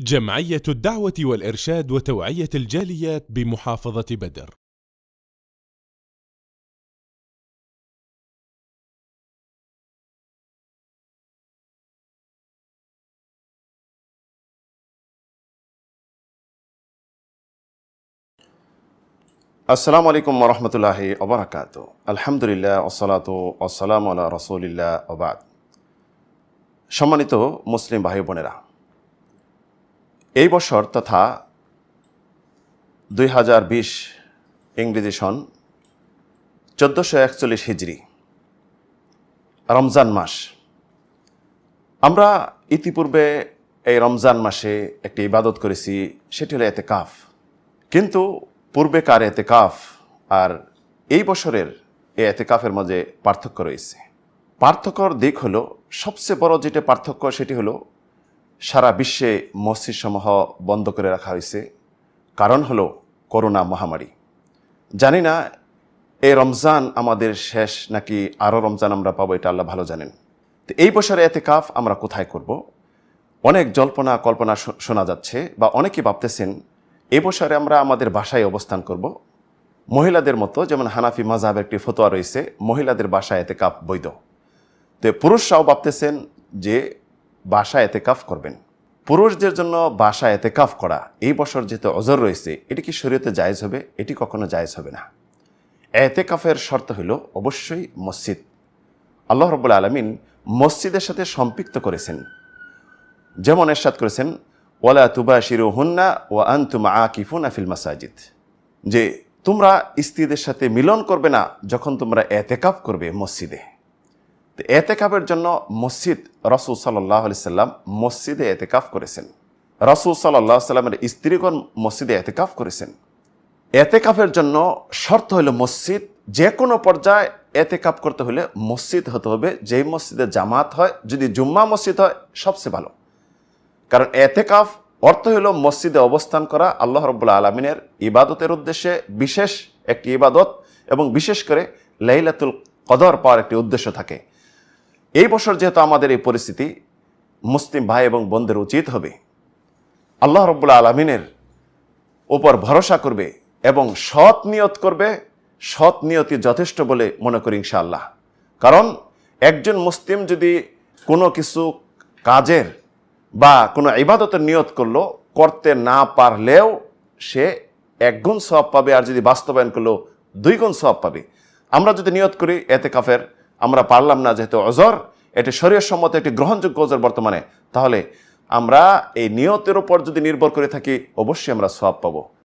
جمعية الدعوة والإرشاد وتوعية الجاليات بمحافظة بدر السلام عليكم ورحمة الله وبركاته الحمد لله والصلاة والسلام على رسول الله وبعد شمانيتو مسلم ভাই বোনেরা এই বছর তথা দুই হাজার বিশ ইংরেজি সন চোদ্দোশো একচল্লিশ হিজড়ি রমজান মাস আমরা ইতিপূর্বে এই রমজান মাসে একটি ইবাদত করেছি সেটি হলো এতে কাফ কিন্তু পূর্বেকার এতে কাফ আর এই বছরের এই এতে কাফের মাঝে পার্থক্য রয়েছে পার্থক্যর দিক হলো সবচেয়ে বড় যেটা পার্থক্য সেটি হলো সারা বিশ্বে মসজিদসমূহ বন্ধ করে রাখা হয়েছে কারণ হল করোনা মহামারী জানি না এ রমজান আমাদের শেষ নাকি আরও রমজান আমরা পাবো এটা আল্লাহ ভালো জানেন তো এই বছরে এতে কাফ আমরা কোথায় করব। অনেক জল্পনা কল্পনা শোনা যাচ্ছে বা অনেকে ভাবতেছেন এ বছরে আমরা আমাদের বাসায় অবস্থান করব। মহিলাদের মতো যেমন হানাফি মাজাব একটি ফতোয়া রয়েছে মহিলাদের বাসায় এতে কাপ বৈধ তো পুরুষরাও ভাবতেছেন যে বাসা এতে কাফ করবেন পুরুষদের জন্য বাসা এতে কাফ করা এই বছর যেহেতু অজর রয়েছে এটি কি শরীয়তে জায়জ হবে এটি কখনো জায়জ হবে না এতে কাফের শর্ত হইল অবশ্যই মসজিদ আল্লাহ রবুল্লা আলমিন মসজিদের সাথে সম্পৃক্ত করেছেন যেমন এরশাদ করেছেন ওয়ালা তুবা শিরু হুন্না ও আন্তুমা আকিফুন আফিল মাসাজিদ যে তোমরা স্ত্রীদের সাথে মিলন করবে না যখন তোমরা কাফ করবে মসজিদে এতেকাফের জন্য মসজিদ রসুল সাল্লাহ সাল্লাম মসজিদে এতেকাফ করেছেন রসুল সাল্লাহ সাল্লামের স্ত্রীগণ মসজিদে এতেকাফ করেছেন এতেকাফের জন্য শর্ত হলো মসজিদ যে কোনো পর্যায়ে এতেকাফ করতে হলে মসজিদ হতে হবে যেই মসজিদে জামাত হয় যদি জুম্মা মসজিদ হয় সবচেয়ে ভালো কারণ এতেকাফ অর্থ হলো মসজিদে অবস্থান করা আল্লাহ রব্বুল্লা আলমিনের ইবাদতের উদ্দেশ্যে বিশেষ একটি ইবাদত এবং বিশেষ করে লাইলাতুল কদর পাওয়ার একটি উদ্দেশ্য থাকে এই বছর যেহেতু আমাদের এই পরিস্থিতি মুসলিম ভাই এবং বোনদের উচিত হবে আল্লাহ রব্বুল্লা আলমিনের ওপর ভরসা করবে এবং সৎ নিয়ত করবে সৎ নিয়তি যথেষ্ট বলে মনে করি ইনশাআল্লাহ কারণ একজন মুসলিম যদি কোনো কিছু কাজের বা কোনো ইবাদতের নিয়ত করলো করতে না পারলেও সে একগুণ সব পাবে আর যদি বাস্তবায়ন করলো দুই গুণ সব পাবে আমরা যদি নিয়ত করি এতে কাফের আমরা পারলাম না যেহেতু অজর এটি শরীর সম্মত একটি গ্রহণযোগ্য অজর বর্তমানে তাহলে আমরা এই নিয়তের ওপর যদি নির্ভর করে থাকি অবশ্যই আমরা সব পাবো